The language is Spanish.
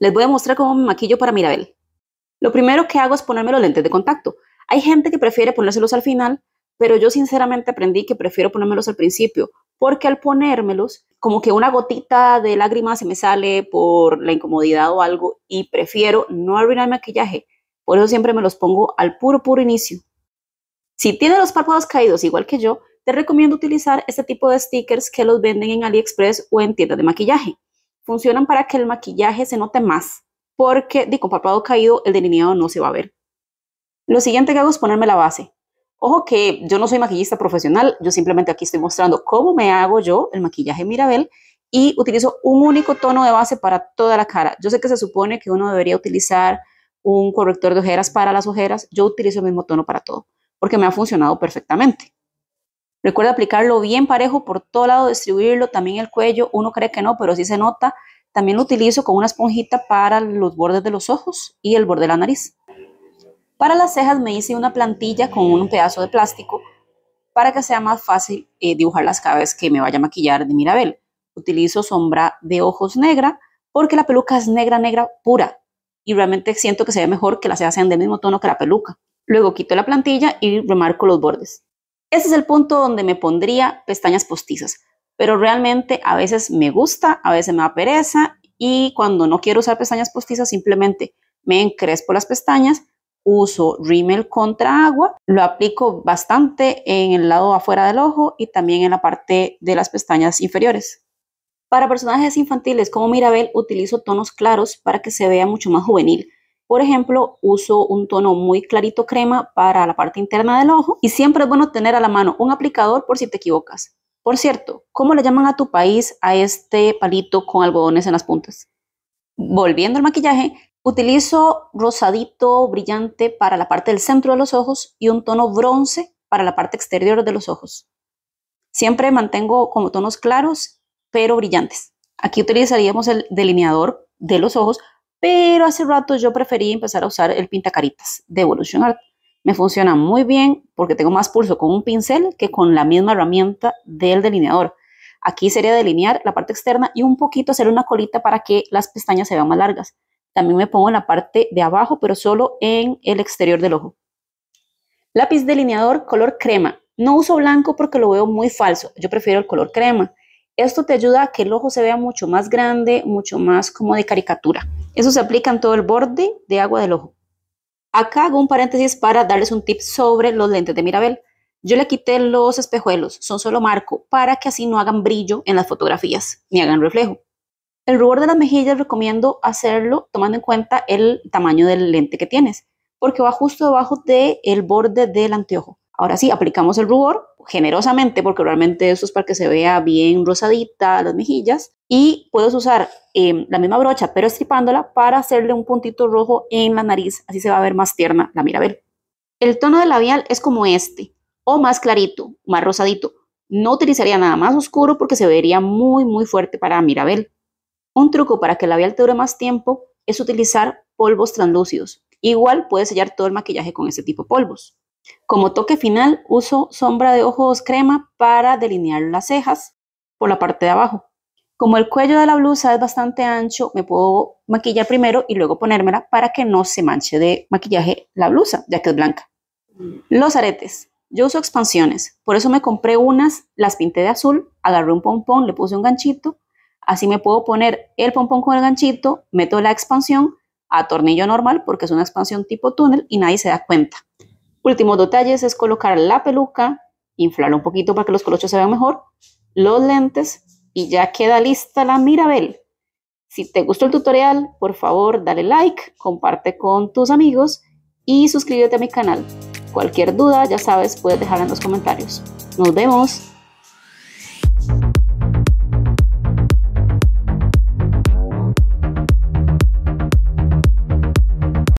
les voy a mostrar cómo me maquillo para Mirabel. Lo primero que hago es ponerme los lentes de contacto. Hay gente que prefiere ponérselos al final, pero yo sinceramente aprendí que prefiero ponérmelos al principio, porque al ponérmelos, como que una gotita de lágrima se me sale por la incomodidad o algo, y prefiero no arruinar el maquillaje. Por eso siempre me los pongo al puro, puro inicio. Si tiene los párpados caídos igual que yo, te recomiendo utilizar este tipo de stickers que los venden en AliExpress o en tiendas de maquillaje funcionan para que el maquillaje se note más, porque de con caído el delineado no se va a ver. Lo siguiente que hago es ponerme la base. Ojo que yo no soy maquillista profesional, yo simplemente aquí estoy mostrando cómo me hago yo el maquillaje Mirabel y utilizo un único tono de base para toda la cara. Yo sé que se supone que uno debería utilizar un corrector de ojeras para las ojeras, yo utilizo el mismo tono para todo, porque me ha funcionado perfectamente. Recuerda aplicarlo bien parejo por todo lado, distribuirlo también el cuello. Uno cree que no, pero sí se nota. También lo utilizo con una esponjita para los bordes de los ojos y el borde de la nariz. Para las cejas me hice una plantilla con un pedazo de plástico para que sea más fácil eh, dibujar las cada vez que me vaya a maquillar de Mirabel. Utilizo sombra de ojos negra porque la peluca es negra, negra pura y realmente siento que se mejor que las cejas sean del mismo tono que la peluca. Luego quito la plantilla y remarco los bordes. Ese es el punto donde me pondría pestañas postizas, pero realmente a veces me gusta, a veces me da pereza y cuando no quiero usar pestañas postizas simplemente me encrespo las pestañas, uso rímel contra agua, lo aplico bastante en el lado afuera del ojo y también en la parte de las pestañas inferiores. Para personajes infantiles como Mirabel utilizo tonos claros para que se vea mucho más juvenil. Por ejemplo, uso un tono muy clarito crema para la parte interna del ojo y siempre es bueno tener a la mano un aplicador por si te equivocas. Por cierto, ¿cómo le llaman a tu país a este palito con algodones en las puntas? Volviendo al maquillaje, utilizo rosadito brillante para la parte del centro de los ojos y un tono bronce para la parte exterior de los ojos. Siempre mantengo como tonos claros pero brillantes. Aquí utilizaríamos el delineador de los ojos pero hace rato yo preferí empezar a usar el pintacaritas de Evolution Art. Me funciona muy bien porque tengo más pulso con un pincel que con la misma herramienta del delineador. Aquí sería delinear la parte externa y un poquito hacer una colita para que las pestañas se vean más largas. También me pongo en la parte de abajo, pero solo en el exterior del ojo. Lápiz delineador color crema. No uso blanco porque lo veo muy falso. Yo prefiero el color crema. Esto te ayuda a que el ojo se vea mucho más grande, mucho más como de caricatura. Eso se aplica en todo el borde de agua del ojo. Acá hago un paréntesis para darles un tip sobre los lentes de Mirabel. Yo le quité los espejuelos, son solo marco, para que así no hagan brillo en las fotografías, ni hagan reflejo. El rubor de las mejillas recomiendo hacerlo tomando en cuenta el tamaño del lente que tienes, porque va justo debajo del el borde del anteojo. Ahora sí, aplicamos el rubor generosamente, porque realmente eso es para que se vea bien rosadita las mejillas. Y puedes usar em, la misma brocha, pero estripándola para hacerle un puntito rojo en la nariz. Así se va a ver más tierna la mirabel. El tono del labial es como este, o más clarito, más rosadito. No utilizaría nada más oscuro porque se vería muy, muy fuerte para mirabel. Un truco para que el labial te dure más tiempo es utilizar polvos translúcidos. Igual puedes sellar todo el maquillaje con este tipo de polvos. Como toque final uso sombra de ojos crema para delinear las cejas por la parte de abajo. Como el cuello de la blusa es bastante ancho, me puedo maquillar primero y luego ponérmela para que no se manche de maquillaje la blusa, ya que es blanca. Los aretes. Yo uso expansiones, por eso me compré unas, las pinté de azul, agarré un pompón, le puse un ganchito, así me puedo poner el pompón con el ganchito, meto la expansión a tornillo normal porque es una expansión tipo túnel y nadie se da cuenta. Último detalles es colocar la peluca, inflarla un poquito para que los colochos se vean mejor, los lentes y ya queda lista la Mirabel. Si te gustó el tutorial, por favor dale like, comparte con tus amigos y suscríbete a mi canal. Cualquier duda, ya sabes, puedes dejarla en los comentarios. Nos vemos.